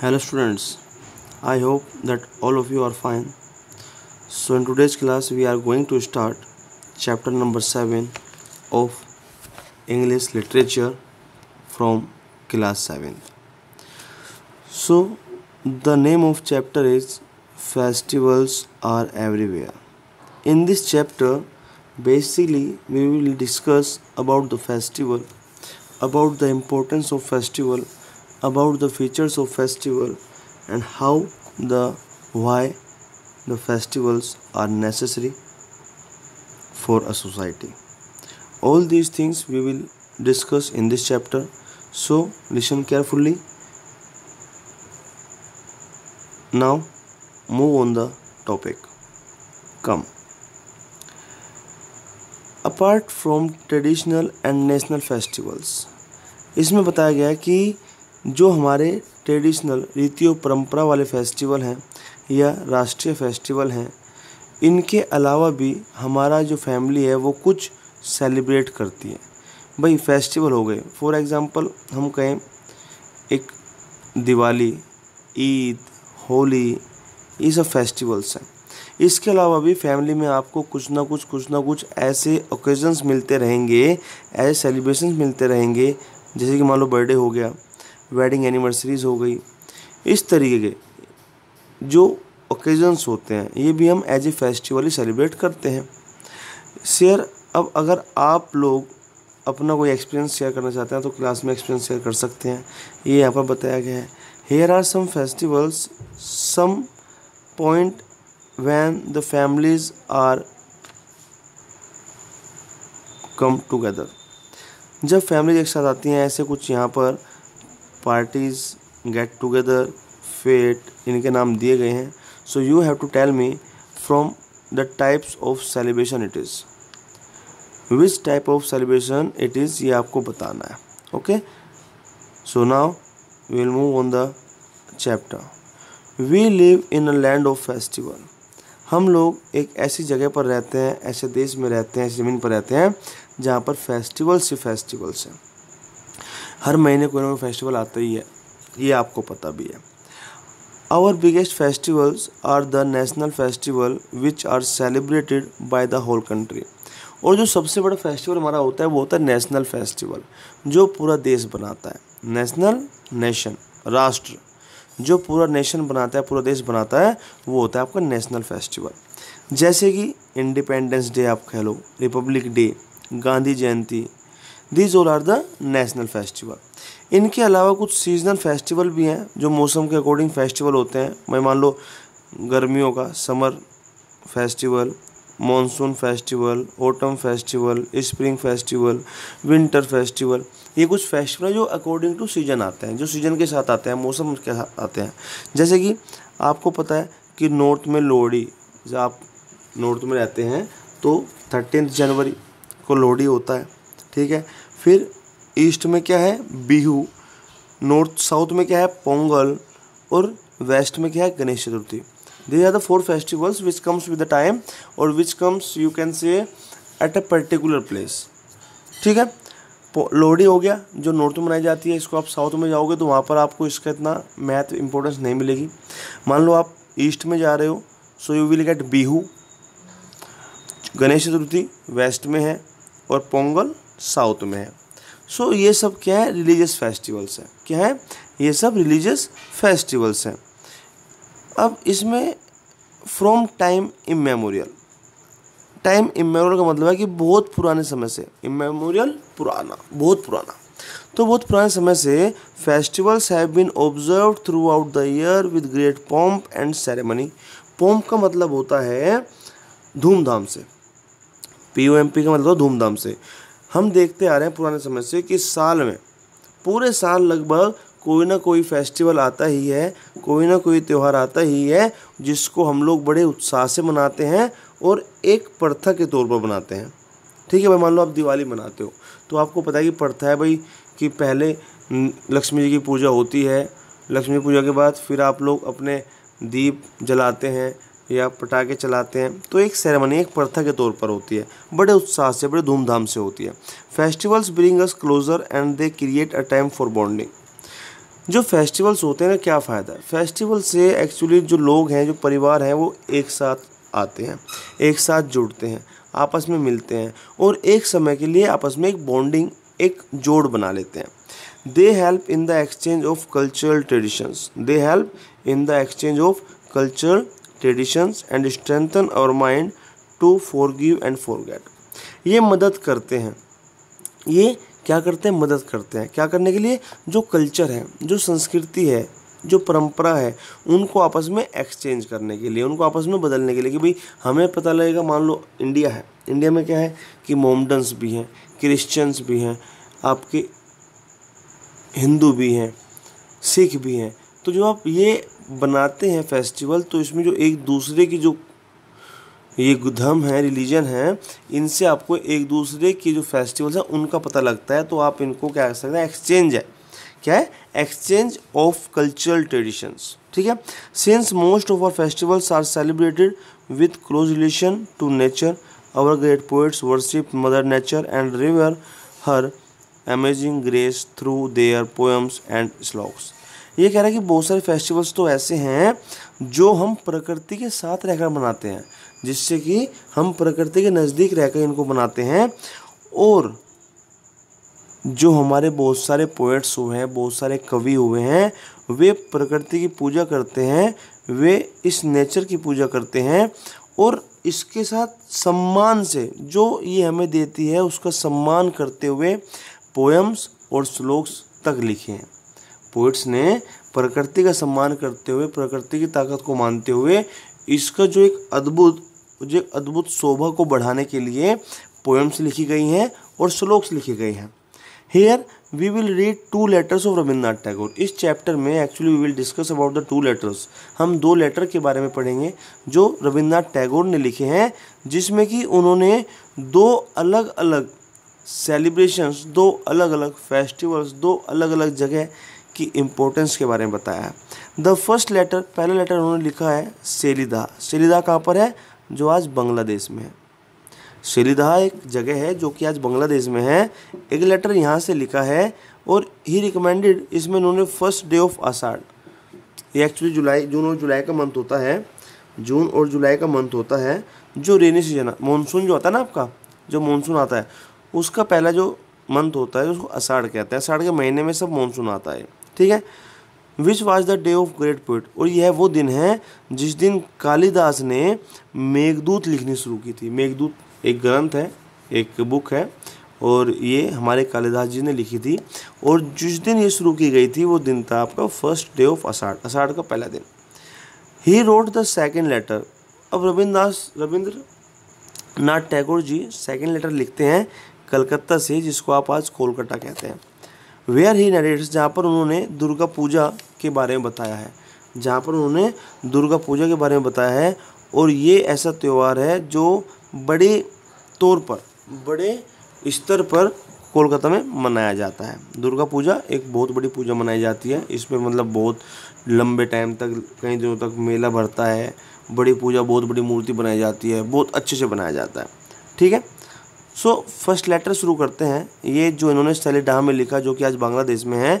hello students i hope that all of you are fine so in today's class we are going to start chapter number 7 of english literature from class 7 so the name of chapter is festivals are everywhere in this chapter basically we will discuss about the festival about the importance of festival about the features of festival and how the why the festivals are necessary for a society all these things we will discuss in this chapter so listen carefully now move on the topic come apart from traditional and national festivals इसमें बताया गया कि जो हमारे traditional रीतियों परंपरा वाले festival हैं या राष्ट्रीय फेस्टिवल हैं इनके अलावा भी हमारा जो फैमिली है वो कुछ सेलिब्रेट करती है भाई फेस्टिवल हो गए फॉर एग्ज़ाम्पल हम कहें एक दिवाली ईद होली ये सब फेस्टिवल्स हैं इसके अलावा भी फैमिली में आपको कुछ ना कुछ कुछ ना कुछ ऐसे ओकेजन्स मिलते रहेंगे ऐसे सेलिब्रेशन मिलते रहेंगे जैसे कि मान लो बर्थडे हो गया वेडिंग एनिवर्सरीज़ हो गई इस तरीके के जो ओकेजन्स होते हैं ये भी हम एज ए फेस्टिवल ही सेलिब्रेट करते हैं शेयर अब अगर आप लोग अपना कोई एक्सपीरियंस शेयर करना चाहते हैं तो क्लास में एक्सपीरियंस शेयर कर सकते हैं ये यहाँ पर बताया गया है here are some festivals some point when the families are come together जब फैमिली एक साथ आती हैं ऐसे कुछ यहाँ पर पार्टीज गेट together फेट इनके नाम दिए गए हैं so you have to tell me from the types of celebration it is which type of celebration it is ये आपको बताना है okay so now will move on the chapter we live in a land of festival हम लोग एक ऐसी जगह पर रहते हैं ऐसे देश में रहते हैं ऐसी ज़मीन पर रहते हैं जहाँ पर फेस्टिवल्स ही फेस्टिवल्स हैं हर महीने कोई ना कोई फेस्टिवल आता ही है ये आपको पता भी है our biggest festivals are the national festival which are celebrated by the whole country और जो सबसे बड़ा फेस्टिवल हमारा होता है वो होता है नेशनल फेस्टिवल जो पूरा देश बनाता है नेशनल नेशन राष्ट्र जो पूरा नेशन बनाता है पूरा देश बनाता है वो होता है आपका नेशनल फेस्टिवल जैसे कि इंडिपेंडेंस डे आप कह लो republic day Gandhi Jayanti these all are the national festival इनके अलावा कुछ सीजनल फेस्टिवल भी हैं जो मौसम के अकॉर्डिंग फेस्टिवल होते हैं मैं मान लो गर्मियों का summer festival monsoon festival autumn festival spring festival winter festival ये कुछ फेस्टिवल जो अकॉर्डिंग टू सीजन आते हैं जो सीजन के साथ आते हैं मौसम के साथ आते हैं जैसे कि आपको पता है कि नॉर्थ में लोहड़ी जब आप नॉर्थ में रहते हैं तो थर्टीन जनवरी को लोहड़ी होता है ठीक है फिर ईस्ट में क्या है बिहू नॉर्थ साउथ में क्या है पोंगल और वेस्ट में क्या है Ganesh Chaturthi these are the four festivals which comes with the time और which comes you can say at a particular place ठीक है लोहड़ी हो गया जो नॉर्थ में मनाई जाती है इसको आप साउथ में जाओगे तो वहाँ पर आपको इसका इतना महत्व इंपॉर्टेंस नहीं मिलेगी मान लो आप ईस्ट में जा रहे हो so you will get Bihu Ganesh Chaturthi west में है और पोंगल साउथ में है सो so, ये सब क्या है रिलीजियस फेस्टिवल्स हैं क्या है ये सब रिलीजियस फेस्टिवल्स हैं अब इसमें from time immemorial time immemorial का मतलब है कि बहुत पुराने समय से इमेमोरियल पुराना बहुत पुराना तो बहुत पुराने समय से festivals have been observe throughout the year with great pomp and ceremony pomp का मतलब होता है धूमधाम से पी ओ एम पी का मतलब धूमधाम से हम देखते आ रहे हैं पुराने समय से कि साल में पूरे साल लगभग कोई ना कोई फेस्टिवल आता ही है कोई ना कोई त्यौहार आता ही है जिसको हम लोग बड़े उत्साह से मनाते हैं और एक प्रथा के तौर पर मनाते हैं ठीक है भाई मान लो आप दिवाली मनाते हो तो आपको पता है कि प्रथा है भाई कि पहले लक्ष्मी जी की पूजा होती है लक्ष्मी पूजा के बाद फिर आप लोग अपने दीप जलाते हैं या पटाखे चलाते हैं तो एक सेरेमनी एक प्रथा के तौर पर होती है बड़े उत्साह से बड़े धूमधाम से होती है festivals bring us closer and they create a time for bonding जो फेस्टिवल्स होते हैं ना क्या फ़ायदा है फेस्टिवल से एक्चुअली जो लोग हैं जो परिवार हैं वो एक साथ आते हैं एक साथ जुड़ते हैं आपस में मिलते हैं और एक समय के लिए आपस में एक बॉन्डिंग एक जोड़ बना लेते हैं they help in the exchange of cultural traditions they help in the exchange of cultural traditions and strengthen our mind to forgive and for ये मदद करते हैं ये क्या करते हैं मदद करते हैं क्या करने के लिए जो कल्चर है जो संस्कृति है जो परंपरा है उनको आपस में एक्सचेंज करने के लिए उनको आपस में बदलने के लिए कि भाई हमें पता लगेगा मान लो इंडिया है इंडिया में क्या है कि मोमडन्स भी हैं क्रिश्चियंस भी हैं आपके हिंदू भी हैं सिख भी हैं तो जो आप ये बनाते हैं फेस्टिवल तो इसमें जो एक दूसरे की जो ये धर्म है रिलीजन है इनसे आपको एक दूसरे की जो फेस्टिवल्स हैं उनका पता लगता है तो आप इनको क्या कर सकते हैं एक्सचेंज है क्या है एक्सचेंज ऑफ कल्चरल ट्रेडिशंस ठीक है since most of our festivals are celebrated with close relation to nature our great poets worship mother nature and river her amazing grace through their poems and shlokas ये कह रहा है कि बहुत सारे festivals तो ऐसे हैं जो हम प्रकृति के साथ रहकर मनाते हैं जिससे कि हम प्रकृति के नज़दीक रहकर इनको मनाते हैं और जो हमारे बहुत सारे पोएट्स हुए हैं बहुत सारे कवि हुए हैं वे प्रकृति की पूजा करते हैं वे इस नेचर की पूजा करते हैं और इसके साथ सम्मान से जो ये हमें देती है उसका सम्मान करते हुए पोएम्स और श्लोक्स तक लिखे हैं पोइट्स ने प्रकृति का सम्मान करते हुए प्रकृति की ताकत को मानते हुए इसका जो एक अद्भुत जो एक अद्भुत शोभा को बढ़ाने के लिए पोएम्स लिखी गई हैं और श्लोक्स लिखे गए हैं here we will read two letters of Rabindranath Tagore इस चैप्टर में actually we will discuss about the two letters हम दो लेटर के बारे में पढ़ेंगे जो रविंद्रनाथ टैगोर ने लिखे हैं जिसमें कि उन्होंने दो अलग अलग सेलिब्रेशंस दो अलग अलग फेस्टिवल्स दो अलग अलग जगह की इम्पोर्टेंस के बारे में बताया द फर्स्ट लेटर पहला लेटर उन्होंने लिखा है सेलिदा सेलिदा कहाँ पर है जो आज बांग्लादेश में है सेलिदा एक जगह है जो कि आज बांग्लादेश में है एक लेटर यहाँ से लिखा है और ही रिकमेंडेड इसमें उन्होंने फर्स्ट डे ऑफ आषाढ़ ये एक्चुअली जुलाई जून और जुलाई का मंथ होता है जून और जुलाई का मंथ होता है जो रेनी सीजन मानसून जो आता है ना आपका जो मानसून आता है उसका पहला जो मंथ होता है उसको आषाढ़ कहते हैं आषाढ़ के महीने में सब मानसून आता है ठीक है which was the day of great poet और यह वो दिन है जिस दिन कालिदास ने मेघदूत लिखनी शुरू की थी मेघदूत एक ग्रंथ है एक बुक है और ये हमारे कालिदास जी ने लिखी थी और जिस दिन ये शुरू की गई थी वो दिन था आपका first day of Ashadh Ashadh का पहला दिन ही रोड द सेकेंड लेटर अब रविंद्रनाथ रविंद्र नाथ टैगोर जी सेकेंड लेटर लिखते हैं कलकत्ता से जिसको आप आज कोलकाता कहते हैं वेयर ही नरेट्स जहाँ पर उन्होंने दुर्गा पूजा के बारे में बताया है जहाँ पर उन्होंने दुर्गा पूजा के बारे में बताया है और ये ऐसा त्यौहार है जो बड़े तौर पर बड़े स्तर पर कोलकाता में मनाया जाता है दुर्गा पूजा एक बहुत बड़ी पूजा मनाई जाती है इसमें मतलब बहुत लंबे टाइम तक कई दिनों तक मेला भरता है बड़ी पूजा बहुत बड़ी मूर्ति बनाई जाती है बहुत अच्छे से बनाया जाता है ठीक है सो फर्स्ट लेटर शुरू करते हैं ये जो इन्होंने सेलिडा में लिखा जो कि आज बांग्लादेश में है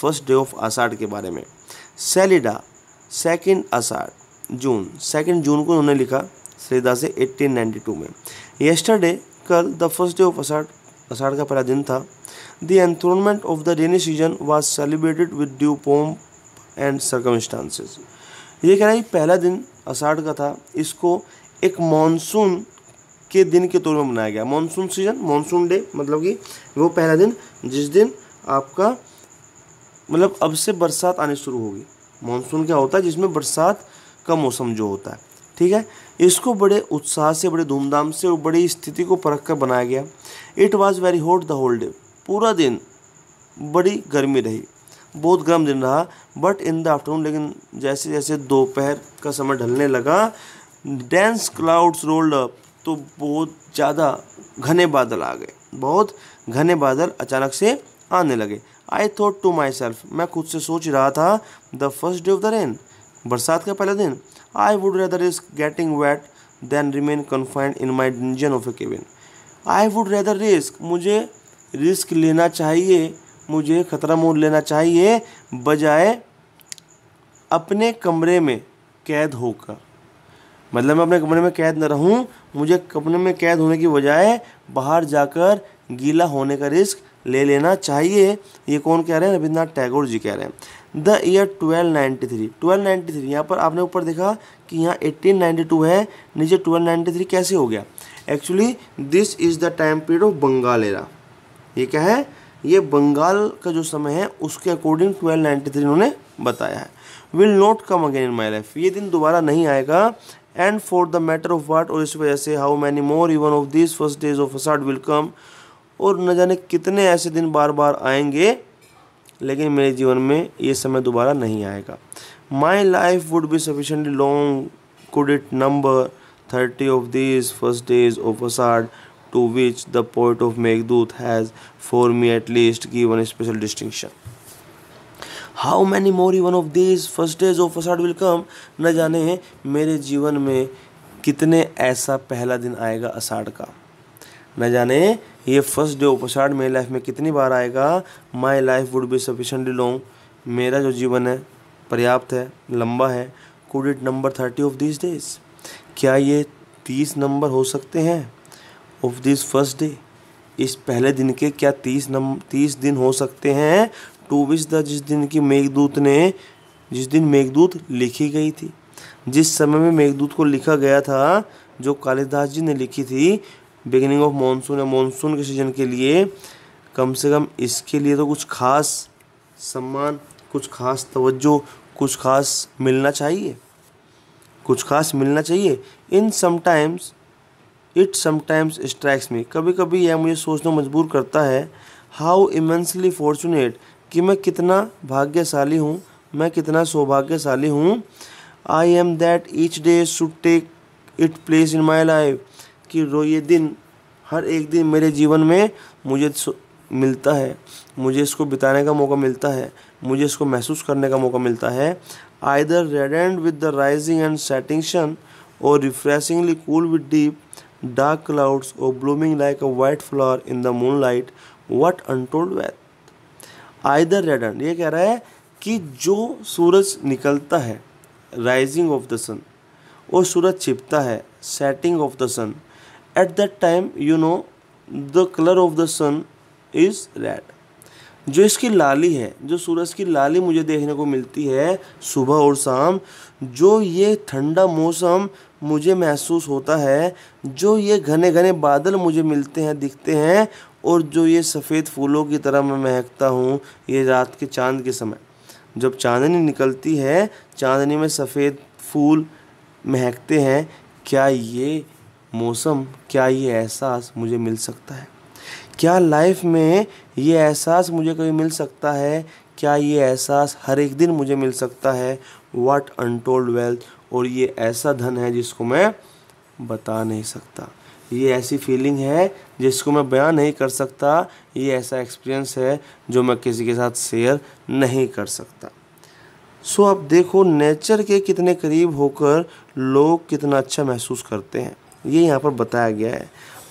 फर्स्ट डे ऑफ आषाढ़ के बारे में सेलिडा सेकेंड आषाढ़ जून सेकेंड जून को उन्होंने लिखा सेलिडा से 1892 में येस्टरडे कल the first day of Ashadh Ashadh का पहला दिन था the enthronement of the rainy season was celebrated with due pomp and circumstances ये कह रहा है पहला दिन आषाढ़ का था इसको एक मानसून के दिन के तौर पर मनाया गया मानसून सीजन मानसून डे मतलब कि वो पहला दिन जिस दिन आपका मतलब अब से बरसात आनी शुरू होगी मानसून क्या होता है जिसमें बरसात का मौसम जो होता है ठीक है इसको बड़े उत्साह से बड़े धूमधाम से और बड़ी स्थिति को परख कर बनाया गया it was very hot the whole day पूरा दिन बड़ी गर्मी रही बहुत गर्म दिन रहा बट इन द आफ्टरनून लेकिन जैसे जैसे दोपहर का समय ढलने लगा डेंस क्लाउड्स रोल्ड अप तो बहुत ज़्यादा घने बादल आ गए बहुत घने बादल अचानक से आने लगे I thought to myself मैं खुद से सोच रहा था the first day of the rain बरसात का पहला दिन I would rather risk getting wet than remain confined in my dungeon of a cabin I would rather risk मुझे रिस्क लेना चाहिए मुझे ख़तरा मोल लेना चाहिए बजाय अपने कमरे में कैद होकर मतलब मैं अपने कमरे में कैद न रहूं मुझे कपड़े में कैद होने की बजाय बाहर जाकर गीला होने का रिस्क ले लेना चाहिए ये कौन कह रहे हैं रविंद्रनाथ टैगोर जी कह रहे हैं द ईयर 1293 1293 यहाँ पर आपने ऊपर देखा कि यहाँ 1892 है नीचे 1293 कैसे हो गया actually this is the time period of Bengal era ये क्या है ये बंगाल का जो समय है उसके अकॉर्डिंग 1293 उन्होंने बताया है will not come again in my life ये दिन दोबारा नहीं आएगा and for the matter of what और इस वजह से how many more even of this first days of Asarh will come और न जाने कितने ऐसे दिन बार बार आएंगे लेकिन मेरे जीवन में ये समय दोबारा नहीं आएगा my life would be sufficiently long could it number thirty of this first days of Asarh to which the poet of Meghdoot has for me at least given special distinction how many more one of this first days of Asarh will come न जाने मेरे जीवन में कितने ऐसा पहला दिन आएगा अषाढ़ का न जाने ये फर्स्ट डे ऑफ अषाढ़ मेरी लाइफ में कितनी बार आएगा my life would be sufficiently long मेरा जो जीवन है पर्याप्त है लंबा है could it number thirty of this days क्या ये तीस नंबर हो सकते हैं ऑफ दिस फर्स्ट डे इस पहले दिन के क्या तीस नंबर तीस दिन हो सकते हैं टू विच द जिस दिन की मेघदूत ने जिस दिन मेघदूत लिखी गई थी जिस समय में मेघदूत को लिखा गया था जो कालिदास जी ने लिखी थी बिगिनिंग ऑफ मानसून या मानसून के सीजन के लिए कम से कम इसके लिए तो कुछ खास सम्मान कुछ खास तवज्जो कुछ खास मिलना चाहिए कुछ खास मिलना चाहिए in sometimes it sometimes strikes में कभी कभी यह मुझे सोचना मजबूर करता है हाउ इमेंसली फॉर्चुनेट कि मैं कितना भाग्यशाली हूँ मैं कितना सौभाग्यशाली हूँ I am that each day should take it place in my life कि रो ये दिन हर एक दिन मेरे जीवन में मुझे मिलता है मुझे इसको बिताने का मौका मिलता है मुझे इसको महसूस करने का मौका मिलता है either red and with the rising and setting sun or refreshingly cool with deep dark clouds or blooming like a white flower in the moonlight what untold wealth either redden ये कह रहा है कि जो सूरज निकलता है rising of the सन और सूरज छिपता है setting of the sun at that time you know the colour of the sun is red जो इसकी लाली है जो सूरज की लाली मुझे देखने को मिलती है सुबह और शाम जो ये ठंडा मौसम मुझे महसूस होता है जो ये घने घने बादल मुझे मिलते हैं दिखते हैं और जो ये सफ़ेद फूलों की तरह मैं महकता हूँ ये रात के चांद के समय जब चांदनी निकलती है चांदनी में सफ़ेद फूल महकते हैं क्या ये मौसम क्या ये एहसास मुझे मिल सकता है क्या लाइफ में ये एहसास मुझे कभी मिल सकता है क्या ये एहसास हर एक दिन मुझे मिल सकता है वाट अनटोल्ड वेल्थ और ये ऐसा धन है जिसको मैं बता नहीं सकता ये ऐसी फीलिंग है जिसको मैं बयान नहीं कर सकता ये ऐसा एक्सपीरियंस है जो मैं किसी के साथ शेयर नहीं कर सकता सो आप देखो नेचर के कितने करीब होकर लोग कितना अच्छा महसूस करते हैं ये यहाँ पर बताया गया है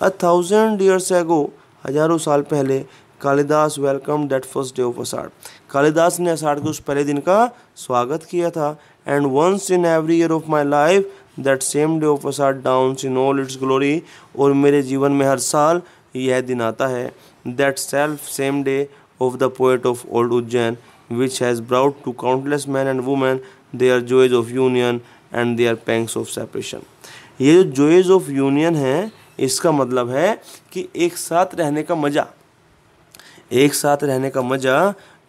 अ थाउजेंड ईयर्स एगो हजारों साल पहले Kalidas welcome that first day of Ashadh Kalidas ने अषाढ़ के उस पहले दिन का स्वागत किया था and once in every year of my life that same day of Asarh down in all its glory और मेरे जीवन में हर साल यह दिन आता है that self same day of the poet of old Ujjain which has brought to countless men and women they are joys of union and they are pangs of separation ये जो जोएज ऑफ यूनियन है इसका मतलब है कि एक साथ रहने का मज़ा एक साथ रहने का मज़ा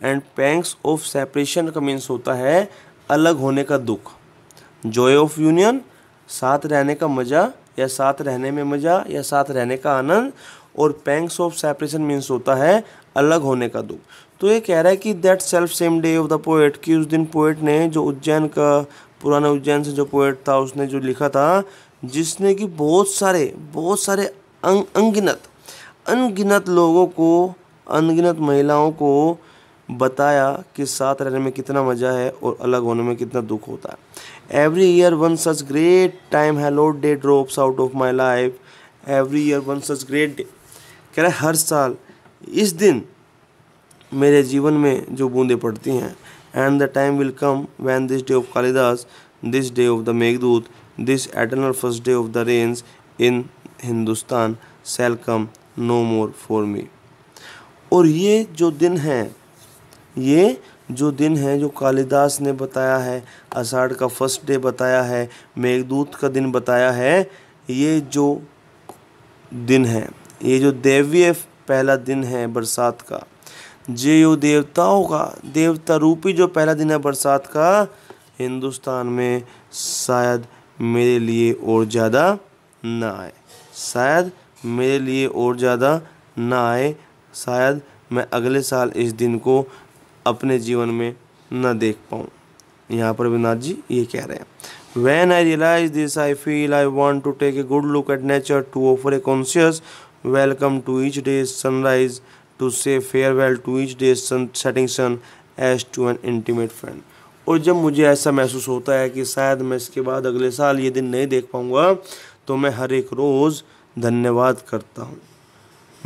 एंड पैंक्स ऑफ सेपरेशन का मीन्स होता है अलग होने का दुख जॉय ऑफ यूनियन साथ रहने का मज़ा या साथ रहने में मज़ा या साथ रहने का आनंद और पैंक्स ऑफ सेपरेशन मीन्स होता है अलग होने का दुख तो ये कह रहा है कि that self same day of the poet कि उस दिन पोएट ने जो उज्जैन का पुराना उज्जैन से जो पोएट था उसने जो लिखा था जिसने कि बहुत सारे बहुत सारे अंग अनगिनत अनगिनत लोगों को अनगिनत महिलाओं को बताया कि साथ रहने में कितना मज़ा है और अलग होने में कितना दुख होता है every year one such great time है load day drops out of my life every year one such great day कह रहे हर साल इस दिन मेरे जीवन में जो बूंदें पड़ती हैं and the time will come when this day of Kalidas this day of the Meghdoot this eternal first day of the rains in Hindustan shall come no more for me और ये जो दिन हैं ये जो दिन है जो कालिदास ने बताया है आषाढ़ का फर्स्ट डे बताया है मेघदूत का दिन बताया है ये जो दिन है ये जो देवीय पहला दिन है बरसात का जे यो देवताओं का देवता रूपी जो पहला दिन है बरसात का हिंदुस्तान में शायद मेरे लिए और ज़्यादा ना आए शायद मेरे लिए और ज़्यादा ना आए शायद मैं अगले साल इस दिन को अपने जीवन में न देख पाऊँ यहाँ पर विनाथ जी ये कह रहे हैं when I realise this I feel I want to take a good look at nature to offer a conscious welcome to each day sunrise to say farewell to each day sun setting sun as to an intimate friend और जब मुझे ऐसा महसूस होता है कि शायद मैं इसके बाद अगले साल ये दिन नहीं देख पाऊँगा तो मैं हर एक रोज़ धन्यवाद करता हूँ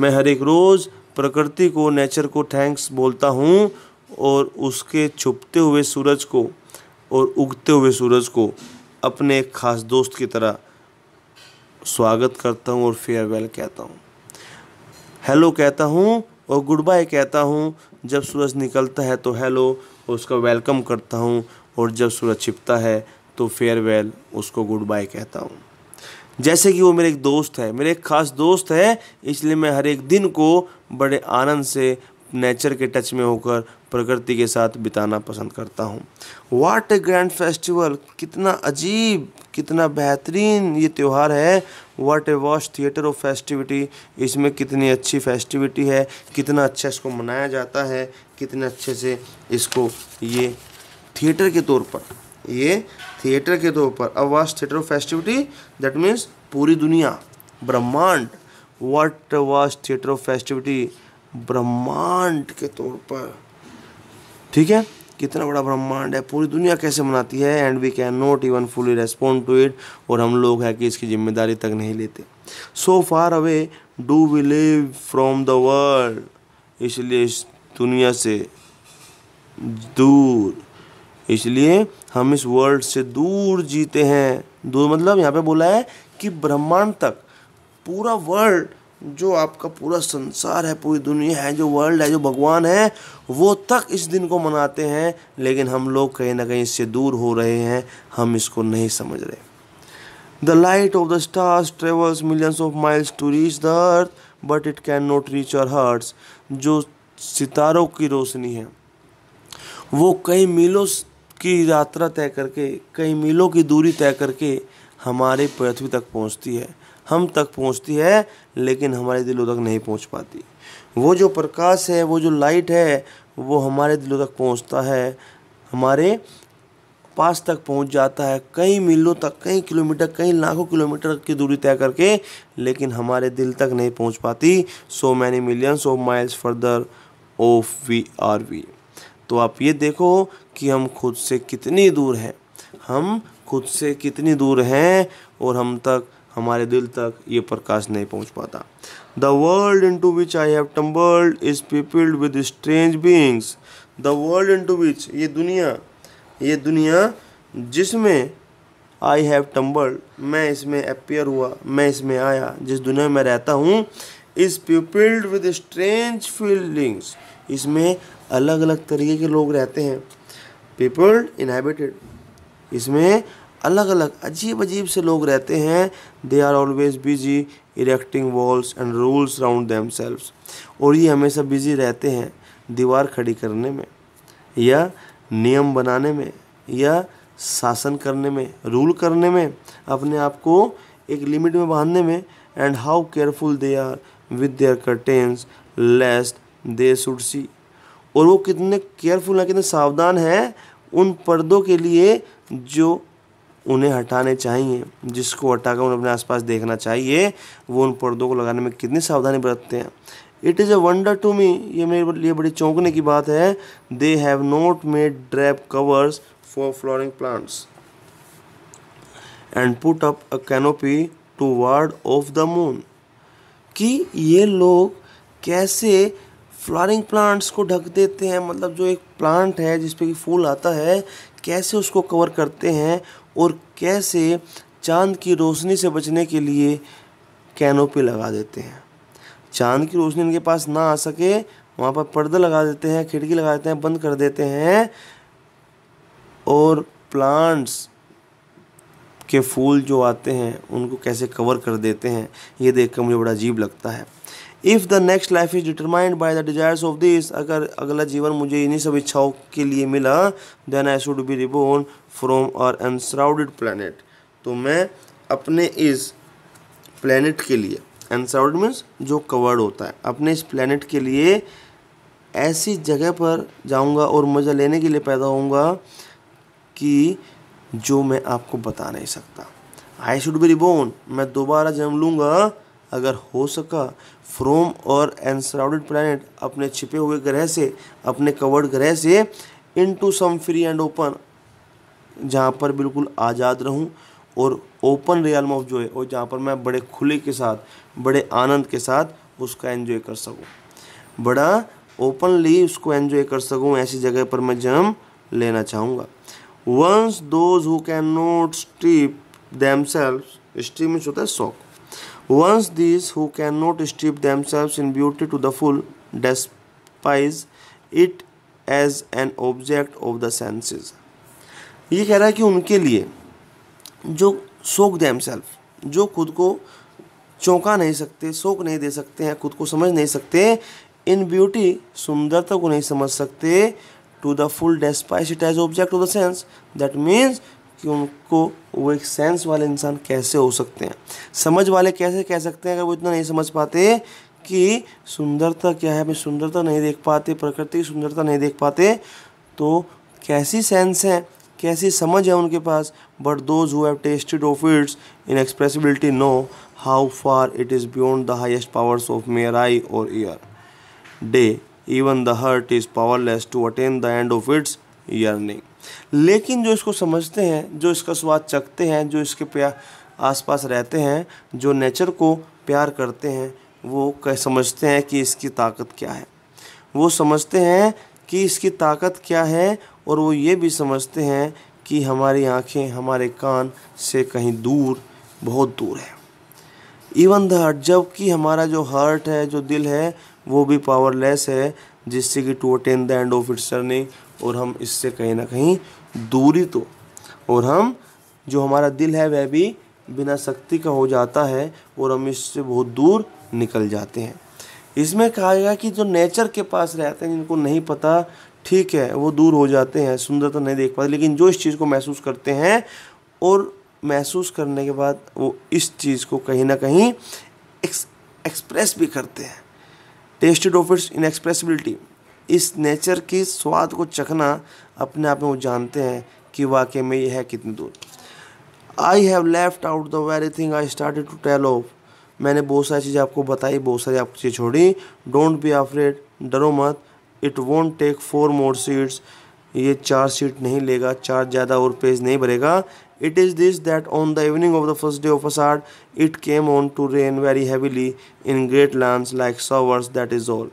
मैं हर एक रोज़ प्रकृति को नेचर को थैंक्स बोलता हूँ और उसके छुपते हुए सूरज को और उगते हुए सूरज को अपने एक ख़ास दोस्त की तरह स्वागत करता हूँ और फेयरवेल कहता हूँ हेलो कहता हूँ और गुड बाय कहता हूँ जब सूरज निकलता है तो हेलो उसका वेलकम करता हूँ और जब सूरज छिपता है तो फेयरवेल उसको गुड बाय कहता हूँ जैसे कि वो मेरे एक दोस्त है मेरे एक ख़ास दोस्त है इसलिए मैं हर एक दिन को बड़े आनंद से नेचर के टच में होकर प्रकृति के साथ बिताना पसंद करता हूँ वाट ए ग्रैंड फेस्टिवल कितना अजीब कितना बेहतरीन ये त्यौहार है what a vast theatre of festivity इसमें कितनी अच्छी फेस्टिविटी है कितना अच्छा इसको मनाया जाता है कितने अच्छे से इसको ये थिएटर के तौर पर ये थिएटर के तौर पर a vast theatre of festivity that means पूरी दुनिया ब्रह्मांड what vast theatre of festivity ब्रह्मांड के तौर पर ठीक है कितना बड़ा ब्रह्मांड है पूरी दुनिया कैसे मनाती है and we can not even fully respond to it और हम लोग है कि इसकी जिम्मेदारी तक नहीं लेते so far away do we live from the world इसलिए इस दुनिया से दूर इसलिए हम इस वर्ल्ड से दूर जीते हैं दूर मतलब यहाँ पे बोला है कि ब्रह्मांड तक पूरा वर्ल्ड जो आपका पूरा संसार है पूरी दुनिया है जो वर्ल्ड है जो भगवान है वो तक इस दिन को मनाते हैं लेकिन हम लोग कहीं ना कहीं इससे दूर हो रहे हैं हम इसको नहीं समझ रहे the light of the stars travels millions of miles to reach the earth but it can not reach our hearts जो सितारों की रोशनी है वो कई मीलों की यात्रा तय करके कई मीलों की दूरी तय करके हमारे पृथ्वी तक पहुंचती है हम तक पहुंचती है लेकिन हमारे दिलों तक नहीं पहुंच पाती वो जो प्रकाश है वो जो लाइट है वो हमारे दिलों तक पहुंचता है हमारे पास तक पहुंच जाता है कई मीलों तक कई किलोमीटर कई लाखों किलोमीटर की दूरी तय करके लेकिन हमारे दिल तक नहीं पहुंच पाती so many millions of miles further off we are we तो आप ये देखो कि हम खुद से कितनी दूर हैं हम खुद से कितनी दूर हैं और हम तक हमारे दिल तक ये प्रकाश नहीं पहुंच पाता the world into which I have tumbled is peopled with strange beings the world into which ये दुनिया ये दुनिया जिसमें आई हैव टम्बल्ड मैं इसमें अपेयर हुआ मैं इसमें आया जिस दुनिया में रहता हूँ is peopled with strange feelings इसमें अलग अलग तरीके के लोग रहते हैं पीपल्ड इनहेबिटेड इसमें अलग अलग अजीब अजीब से लोग रहते हैं they are always busy erecting walls and rules round them और ये हमेशा बिजी रहते हैं दीवार खड़ी करने में या नियम बनाने में या शासन करने में रूल करने में अपने आप को एक लिमिट में बांधने में and how careful they are with their curtains lest they should see और वो कितने केयरफुल हैं कितने सावधान हैं उन पर्दों के लिए जो उन्हें हटाने चाहिए जिसको हटाकर उन्हें अपने आसपास देखना चाहिए वो उन पर्दों को लगाने में कितनी सावधानी बरतते हैं it is a wonder to me ये मेरे लिए बड़ी चौंकने की बात है they have not made drape covers for flowering plants and put up a canopy to ward off the moon कि ये लोग कैसे फ्लावरिंग प्लांट्स को ढक देते हैं मतलब जो एक प्लांट है जिस पे कि फूल आता है कैसे उसको कवर करते हैं और कैसे चांद की रोशनी से बचने के लिए कैनोपी लगा देते हैं चांद की रोशनी इनके पास ना आ सके वहाँ पर पर्दा लगा देते हैं खिड़की लगा देते हैं बंद कर देते हैं और प्लांट्स के फूल जो आते हैं उनको कैसे कवर कर देते हैं ये देख कर मुझे बड़ा अजीब लगता है if the next life is determined by the desires of this अगर अगला जीवन मुझे इन्हीं सब इच्छाओं के लिए मिला then I should be reborn from our unsurrounded planet तो मैं अपने इस प्लानट के लिए अनसराउड मीन्स जो कवर्ड होता है अपने इस प्लानट के लिए ऐसी जगह पर जाऊंगा और मज़ा लेने के लिए पैदा होऊंगा कि जो मैं आपको बता नहीं सकता आई शुड बी रिबोन मैं दोबारा जन्म लूँगा अगर हो सका फ्रोम और एनसराउडेड प्लानट अपने छिपे हुए ग्रह से अपने कवर्ड ग्रह से into some free and open जहाँ पर बिल्कुल आज़ाद रहूँ और ओपन रियल ऑफ जो है और जहाँ पर मैं बड़े खुले के साथ बड़े आनंद के साथ उसका एंजॉय कर सकूँ बड़ा ओपनली उसको एंजॉय कर सकूँ ऐसी जगह पर मैं जन्म लेना चाहूँगा once those who can not steep themselves stream means होता है शौक once this who can not steep themselves in beauty to the full despise it as an object of the senses ये कह रहा है कि उनके लिए जो सोक दैम सेल्फ जो खुद को चौंका नहीं सकते शोक नहीं दे सकते हैं खुद को समझ नहीं सकते इन ब्यूटी सुंदरता को नहीं समझ सकते to the full despise it as object of the sense that means कि उनको वो एक सेंस वाले इंसान कैसे हो सकते हैं समझ वाले कैसे कह सकते हैं अगर वो इतना नहीं समझ पाते कि सुंदरता क्या है मैं सुंदरता नहीं देख पाते प्रकृति की सुंदरता नहीं देख पाते तो कैसी सेंस है कैसी समझ है उनके पास but those who have tasted of its inexpressibility know how far it is beyond the highest powers of mere eye or ear nay even the heart is powerless to attain the end of its yearning लेकिन जो इसको समझते हैं जो इसका स्वाद चखते हैं जो इसके प्यार आसपास रहते हैं जो नेचर को प्यार करते हैं वो कह समझते हैं कि इसकी ताकत क्या है वो समझते हैं कि इसकी ताकत क्या है और वो ये भी समझते हैं कि हमारी आँखें हमारे कान से कहीं दूर बहुत दूर है इवन द हार्ट जबकि हमारा जो हार्ट है जो दिल है वो भी पावरलेस है जिससे कि to attain the end of its journey और हम इससे कहीं ना कहीं दूरी तो और हम जो हमारा दिल है वह भी बिना शक्ति का हो जाता है और हम इससे बहुत दूर निकल जाते हैं इसमें कहा गया कि जो नेचर के पास रहते हैं जिनको नहीं पता ठीक है वो दूर हो जाते हैं सुंदरता तो नहीं देख पाते लेकिन जो इस चीज़ को महसूस करते हैं और महसूस करने के बाद वो इस चीज़ को कहीं ना कहीं एक्सप्रेस भी करते हैं टेस्टेड ऑफ इट्स इनएक्सप्रेसिबिलिटी इस नेचर की स्वाद को चखना अपने आप में वो जानते हैं कि वाकई में यह है कितनी दूर I have left out the very thing I start to tell of मैंने बहुत सारी चीज़ें आपको बताई बहुत सारी आपको चीज़ें छोड़ी डोंट बी अफ्रेड डरो मत it won't take four more seats ये चार सीट नहीं लेगा चार ज़्यादा और पेज नहीं भरेगा it is this that on the evening of the first day of Ashar it came on to rain very heavily in great land like showers that is all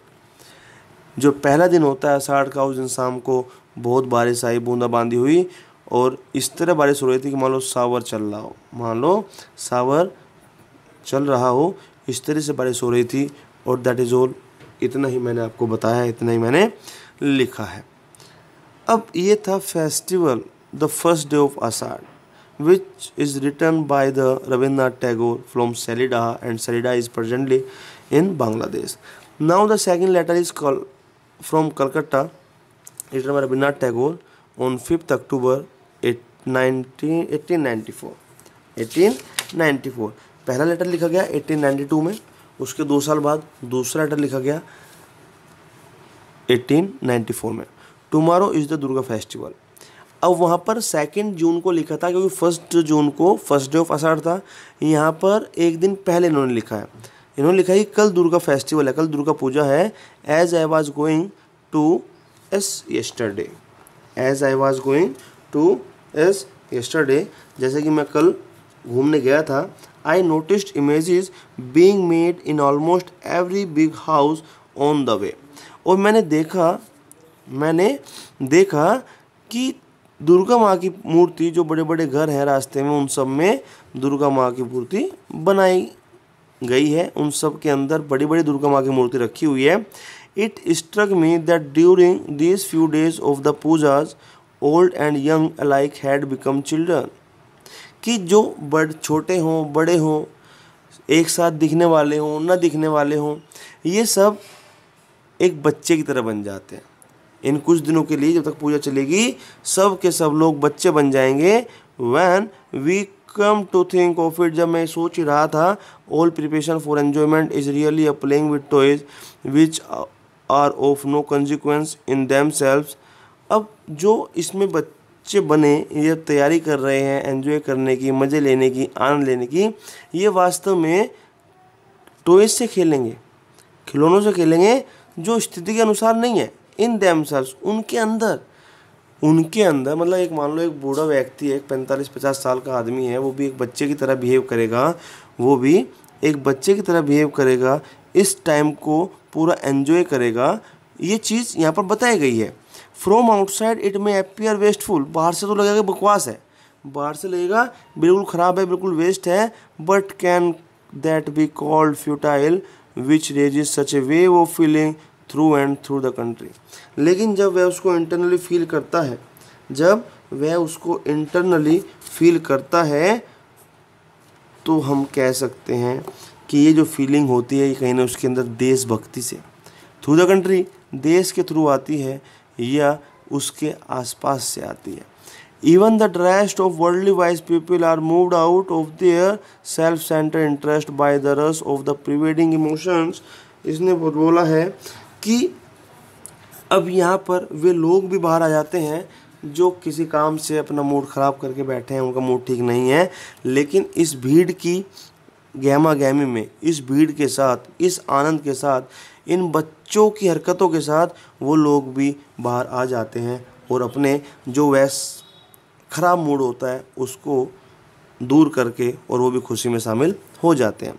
जो पहला दिन होता है असाढ़ का उस दिन शाम को बहुत बारिश आई बूंदाबांदी हुई और इस तरह बारिश हो रही थी कि मान लो सावर चल रहा हो मान लो सावर चल रहा हो इस तरह से बारिश हो रही थी और दैट इज़ ऑल इतना ही मैंने आपको बताया इतना ही मैंने लिखा है अब ये था festival the first day of Ashadh which is return by the Rabindranath Tagore from Shelidah and Shelidah is presently in Bangladesh now the second letter is call from Calcutta return by Rabindranath Tagore on fifth October eighteen ninety four eighteen ninety four पहला letter लिखा गया eighteen ninety two में उसके दो साल बाद दूसरा letter लिखा गया 1894 में tomorrow is the Durga festival अब वहाँ पर सेकेंड जून को लिखा था क्योंकि फर्स्ट जून को फर्स्ट डे ऑफ आषाढ़ था यहाँ पर एक दिन पहले इन्होंने लिखा है इन्होंने लिखा है कल दुर्गा फेस्टिवल है कल दुर्गा पूजा है as I was going to एस yesterday as I was going to एस यस्टरडे जैसे कि मैं कल घूमने गया था I noticed images being made in almost every big house on the way. और मैंने देखा मैंने देखा कि दुर्गा माँ की मूर्ति जो बड़े बड़े घर हैं रास्ते में उन सब में दुर्गा माँ की मूर्ति बनाई गई है उन सब के अंदर बड़ी बड़ी दुर्गा माँ की मूर्ति रखी हुई है it struck me that during these few days of the pujas old and young alike had become children कि जो बड़ छोटे हों बड़े हों एक साथ दिखने वाले हों ना दिखने वाले हों ये सब एक बच्चे की तरह बन जाते हैं इन कुछ दिनों के लिए जब तक पूजा चलेगी सब के सब लोग बच्चे बन जाएंगे when we come to think of it जब मैं सोच रहा था all preparation for enjoyment is really a playing with toys which are of no consequence in themselves अब जो इसमें बच बच्चे बने ये तैयारी कर रहे हैं एन्जॉय करने की मज़े लेने की आनंद लेने की ये वास्तव में टॉयज से खेलेंगे खिलौनों से खेलेंगे जो स्थिति के अनुसार नहीं है इन दैम उनके अंदर उनके अंदर मतलब एक मान लो एक बूढ़ा व्यक्ति है एक पैंतालीस पचास साल का आदमी है वो भी एक बच्चे की तरह बिहेव करेगा वो भी एक बच्चे की तरह बिहेव करेगा इस टाइम को पूरा एन्जॉय करेगा ये चीज़ यहाँ पर बताई गई है from outside it may appear wasteful बाहर से तो लगेगा बकवास है बाहर से लगेगा बिल्कुल ख़राब है बिल्कुल वेस्ट है but can that be called futile which raises such a wave of feeling through and through the country लेकिन जब वह उसको इंटरनली फील करता है जब वह उसको इंटरनली फील करता है तो हम कह सकते हैं कि ये जो फीलिंग होती है ये कहीं ना उसके अंदर देशभक्ति से थ्रू द कंट्री देश के थ्रू आती है या उसके आसपास से आती है even the rest of worldly wise people are moved out of their self centre interest by the rush of the pervading emotions इसने बोला है कि अब यहाँ पर वे लोग भी बाहर आ जाते हैं जो किसी काम से अपना मूड ख़राब करके बैठे हैं उनका मूड ठीक नहीं है लेकिन इस भीड़ की गहमा गहमी में इस भीड़ के साथ इस आनंद के साथ इन बच्चों की हरकतों के साथ वो लोग भी बाहर आ जाते हैं और अपने जो वैस ख़राब मूड होता है उसको दूर करके और वो भी खुशी में शामिल हो जाते हैं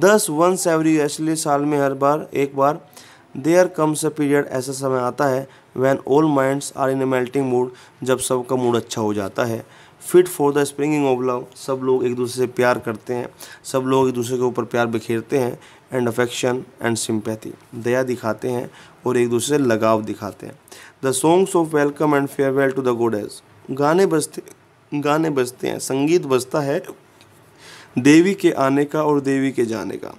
दस वंस एवरी इसलिए साल में हर बार एक बार देयर कम्स अ पीरियड ऐसा समय आता है when all minds are in a melting mood जब सबका मूड अच्छा हो जाता है fit for the springing of love सब लोग एक दूसरे से प्यार करते हैं सब लोग एक दूसरे के ऊपर प्यार बिखेरते हैं एंड अफेक्शन एंड सिंपैथी दया दिखाते हैं और एक दूसरे से लगाव दिखाते हैं the songs of welcome and farewell to the goddess गाने बजते गाने बजते हैं संगीत बजता है देवी के आने का और देवी के जाने का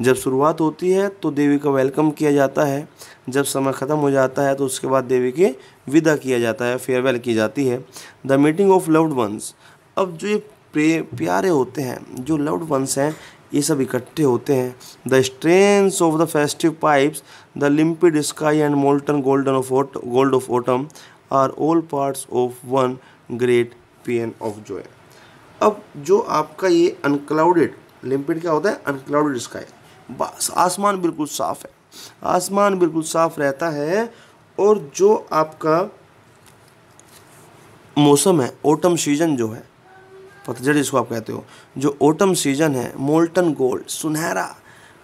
जब शुरुआत होती है तो देवी का वेलकम किया जाता है जब समय ख़त्म हो जाता है तो उसके बाद देवी के विदा किया जाता है फेयरवेल की जाती है the meeting of loved ones अब जो ये प्यारे होते हैं जो लव्ड वंस हैं ये सब इकट्ठे होते हैं the strains of the festive pipes the limpid sky and molten golden of gold of autumn are all parts of one great paean of joy अब जो आपका ये अनक्लाउडेड लिम्पिड क्या होता है अनक्लाउडेड स्काई आसमान बिल्कुल साफ है आसमान बिल्कुल साफ रहता है और जो आपका मौसम है ओटम सीजन जो है पतझड़ जिसको आप कहते हो जो ओटम सीजन है मोल्टन गोल्ड सुनहरा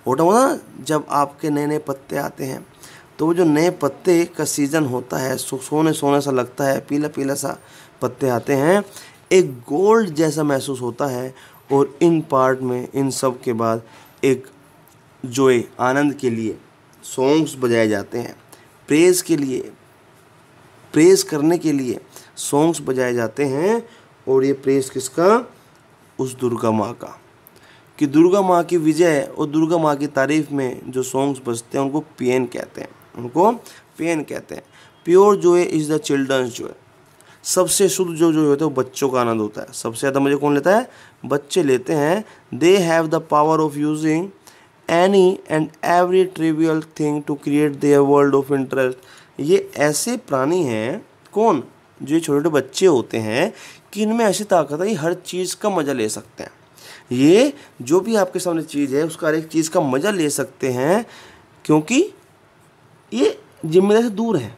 ओटम होता ना जब आपके नए नए पत्ते आते हैं तो वो जो नए पत्ते का सीज़न होता है सोने सोने सा लगता है पीला पीला सा पत्ते आते हैं एक गोल्ड जैसा महसूस होता है और इन पार्ट में इन सब के बाद एक जोए आनंद के लिए सॉन्ग्स बजाए जाते हैं प्रेज़ के लिए प्रेज़ करने के लिए सॉन्ग्स बजाए जाते हैं और ये प्रेस किसका उस दुर्गा माँ का कि दुर्गा माँ की विजय और दुर्गा माँ की तारीफ़ में जो सॉन्ग्स बजते हैं उनको पेन कहते हैं उनको पेन कहते हैं प्योर जो है इज़ द चिल्ड्रंस जो है सबसे शुद्ध जो जो होता है वो बच्चों का आनंद होता है सबसे ज़्यादा मुझे कौन लेता है बच्चे लेते हैं they have the power of using any and every trivial thing to create the world of interest ये ऐसे प्राणी हैं कौन जो छोटे छोटे बच्चे होते हैं कि इनमें ऐसी ताकत है ये हर चीज़ का मज़ा ले सकते हैं ये जो भी आपके सामने चीज़ है उसका हर एक चीज़ का मज़ा ले सकते हैं क्योंकि ये जिम्मेदारी से दूर है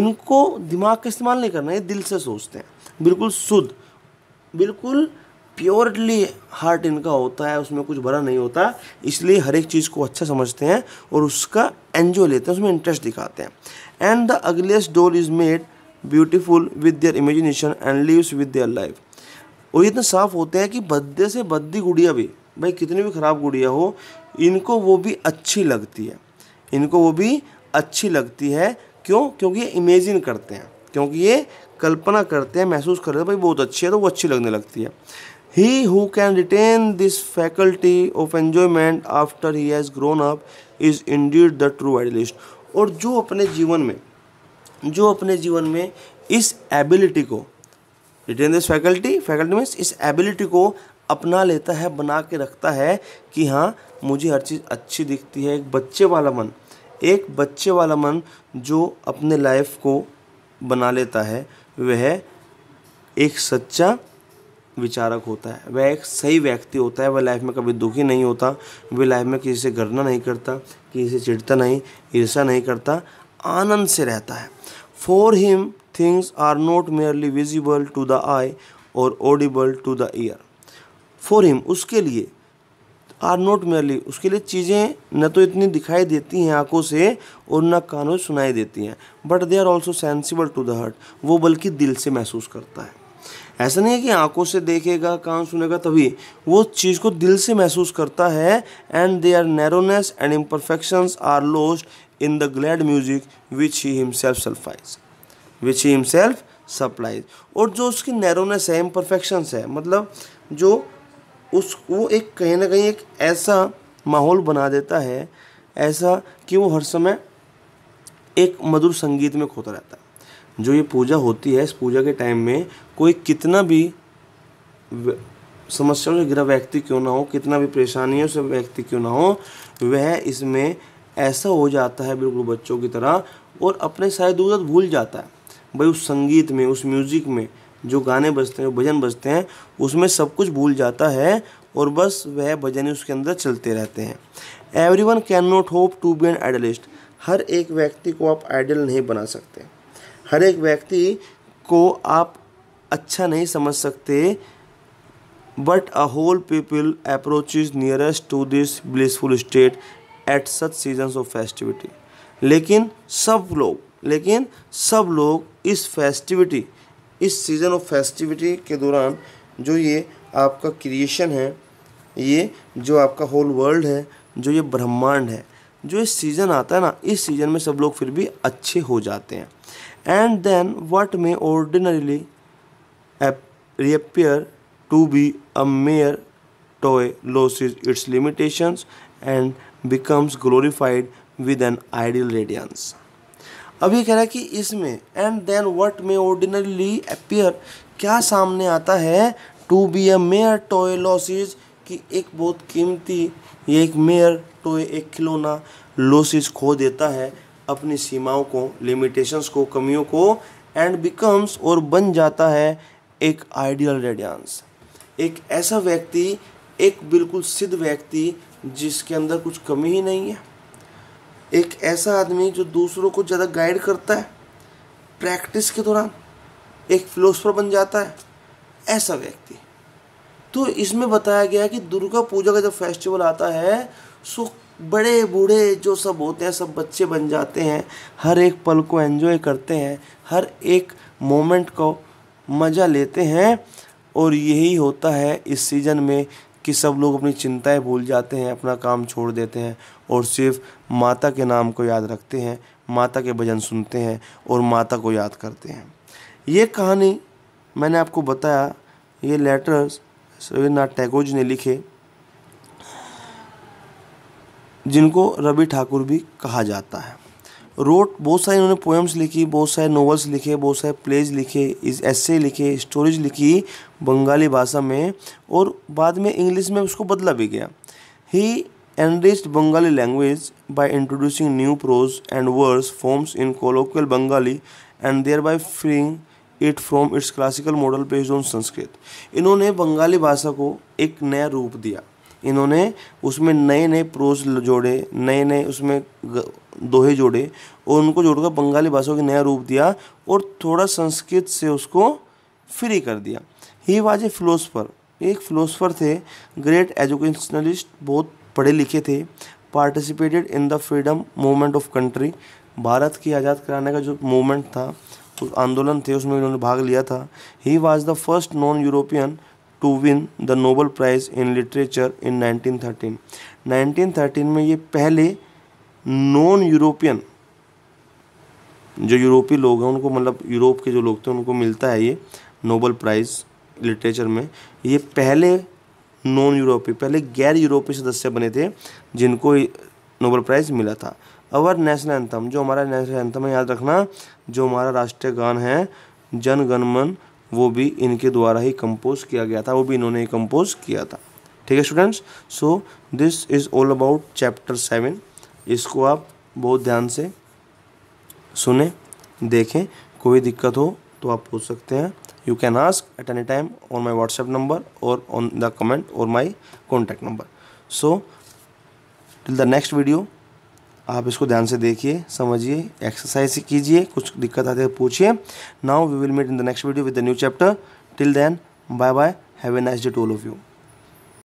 इनको दिमाग का इस्तेमाल नहीं करना ये दिल से सोचते हैं बिल्कुल शुद्ध बिल्कुल प्योरली हार्ट इनका होता है उसमें कुछ भरा नहीं होता इसलिए हर एक चीज़ को अच्छा समझते हैं और उसका एन्जॉय लेते हैं उसमें इंटरेस्ट दिखाते हैं and the ugliest door is made beautiful with their imagination and lives with their life और इतने साफ होते हैं कि बद्दे से बद्दी गुड़िया भी भाई कितनी भी ख़राब गुड़िया हो इनको वो भी अच्छी लगती है इनको वो भी अच्छी लगती है क्यों क्योंकि ये इमेजिन करते हैं क्योंकि ये कल्पना करते हैं महसूस करते हैं भाई बहुत अच्छी है तो वो अच्छी लगने लगती है he who can retain this faculty of enjoyment after he has grown up is indeed the true idealist और जो अपने जीवन में जो अपने जीवन में इस एबिलिटी को retain this faculty faculty means इस एबिलिटी को अपना लेता है बना के रखता है कि हाँ मुझे हर चीज़ अच्छी दिखती है एक बच्चे वाला मन एक बच्चे वाला मन जो अपने लाइफ को बना लेता है वह एक सच्चा विचारक होता है वह एक सही व्यक्ति होता है वह लाइफ में कभी दुखी नहीं होता वह लाइफ में किसी से घरना नहीं करता किसी से चिढ़ता नहीं ईर्षा नहीं करता आनंद से रहता है for him things are not merely visible to the eye or audible to the ear for him उसके लिए आर नॉट मेयरली उसके लिए चीज़ें न तो इतनी दिखाई देती हैं आंखों से और न कानों सुनाई देती हैं but they are also sensible to the heart वो बल्कि दिल से महसूस करता है ऐसा नहीं है कि आंखों से देखेगा कान सुनेगा तभी वो चीज़ को दिल से महसूस करता है and they are narrowness and imperfections are lost in the glad music which he himself supplies which he himself supplies और जो उसकी नैरोनेस है इम्परफेक्शंस है मतलब जो उस वो एक कहीं ना कहीं एक ऐसा माहौल बना देता है ऐसा कि वो हर समय एक मधुर संगीत में खोता रहता है जो ये पूजा होती है इस पूजा के टाइम में कोई कितना भी समस्याओं से घिरा व्यक्ति क्यों ना हो कितना भी परेशानियों से व्यक्ति क्यों ना हो वह इसमें ऐसा हो जाता है बिल्कुल बच्चों की तरह और अपने शायद दूरत भूल जाता है भाई उस संगीत में उस म्यूज़िक में जो गाने बजते हैं भजन बजते हैं उसमें सब कुछ भूल जाता है और बस वह भजन ही उसके अंदर चलते रहते हैं every one can not hope to be an idealist हर एक व्यक्ति को आप आइडल नहीं बना सकते हर एक व्यक्ति को आप अच्छा नहीं समझ सकते but a whole people is nearest to this blissful state at such seasons of festivity लेकिन सब लोग लेकिन सब लोग इस फेस्टिविटी इस सीज़न ऑफ फेस्टिविटी के दौरान जो ये आपका क्रिएशन है ये जो आपका होल वर्ल्ड है जो ये ब्रह्मांड है जो इस सीज़न आता है ना इस सीज़न में सब लोग फिर भी अच्छे हो जाते हैं and then what may ordinarily to be a mere toy toy is its limitations and becomes glorified with an ideal radiance. अब ये कह रहा है कि इसमें and then what may ordinarily appear क्या सामने आता है to be a mere toy loses कि एक बहुत कीमती ये एक मेयर टॉय एक खिलौना लॉसेज खो देता है अपनी सीमाओं को लिमिटेशंस को कमियों को एंड बिकम्स और बन जाता है एक आइडियल रेडियांस एक ऐसा व्यक्ति एक बिल्कुल सिद्ध व्यक्ति जिसके अंदर कुछ कमी ही नहीं है एक ऐसा आदमी जो दूसरों को ज़्यादा गाइड करता है प्रैक्टिस के दौरान एक फिलोसफर बन जाता है ऐसा व्यक्ति तो इसमें बताया गया कि दुर्गा पूजा का जब फेस्टिवल आता है सो बड़े बूढ़े जो सब होते हैं सब बच्चे बन जाते हैं हर एक पल को एंजॉय करते हैं हर एक मोमेंट को मज़ा लेते हैं और यही होता है इस सीज़न में कि सब लोग अपनी चिंताएं भूल जाते हैं अपना काम छोड़ देते हैं और सिर्फ माता के नाम को याद रखते हैं माता के भजन सुनते हैं और माता को याद करते हैं ये कहानी मैंने आपको बताया ये लेटर्स रविन्द्रनाथ टैगोर जी ने लिखे जिनको रवि ठाकुर भी कहा जाता है रोट बहुत सारे इन्होंने पोएम्स लिखी बहुत सारे नॉवल्स लिखे बहुत सारे प्लेज लिखे इस ऐसे लिखे स्टोरीज लिखी बंगाली भाषा में और बाद में इंग्लिश में उसको बदला भी गया he enriched Bengali language by introducing new prose and words forms in colloquial Bengali and thereby freeing it from its classical model based on Sanskrit इन्होंने बंगाली भाषा को एक नया रूप दिया इन्होंने उसमें नए नए प्रोज जोड़े नए नए उसमें दोहे जोड़े और उनको जोड़कर बंगाली भाषा को नया रूप दिया और थोड़ा संस्कृत से उसको फ्री कर दिया ही वाज ए फिलोसफर एक फिलोसफर थे ग्रेट एजुकेशनलिस्ट बहुत पढ़े लिखे थे participated in the freedom movement of country Bharat की आज़ाद कराने का जो मूवमेंट था उस आंदोलन थे उसमें उन्होंने भाग लिया था he was the first non European to win the Nobel prize in literature in 1913 1913 में ये पहले नॉन यूरोपियन जो यूरोपीय लोग हैं उनको मतलब यूरोप के जो लोग थे उनको मिलता है ये नोबल प्राइज़ लिटरेचर में ये पहले नॉन यूरोपीय पहले गैर यूरोपीय सदस्य बने थे जिनको नोबल प्राइज़ मिला था अवर नेशनल एंथम जो हमारा नेशनल एंथम है याद रखना जो हमारा राष्ट्रीय गान है जन गणमन वो भी इनके द्वारा ही कंपोज किया गया था वो भी इन्होंने ही कंपोज किया था ठीक है students so this is all about chapter seven इसको आप बहुत ध्यान से सुने देखें कोई दिक्कत हो तो आप पूछ सकते हैं you can ask at any time on my WhatsApp number और ऑन द कमेंट और my contact number so till the next video आप इसको ध्यान से देखिए समझिए एक्सरसाइज कीजिए कुछ दिक्कत आती है तो पूछिए now we will meet in the next video with the new chapter till then bye bye have a nice day to all of you